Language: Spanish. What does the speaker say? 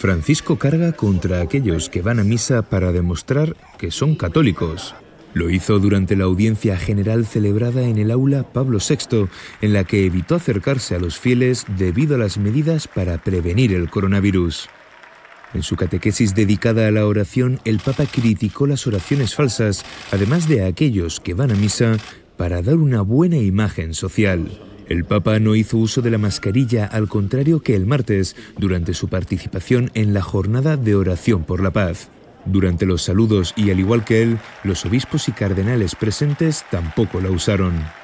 Francisco carga contra aquellos que van a misa para demostrar que son católicos. Lo hizo durante la audiencia general celebrada en el aula Pablo VI, en la que evitó acercarse a los fieles debido a las medidas para prevenir el coronavirus. En su catequesis dedicada a la oración, el Papa criticó las oraciones falsas, además de aquellos que van a misa, para dar una buena imagen social. El Papa no hizo uso de la mascarilla, al contrario que el martes, durante su participación en la jornada de oración por la paz. Durante los saludos y al igual que él, los obispos y cardenales presentes tampoco la usaron.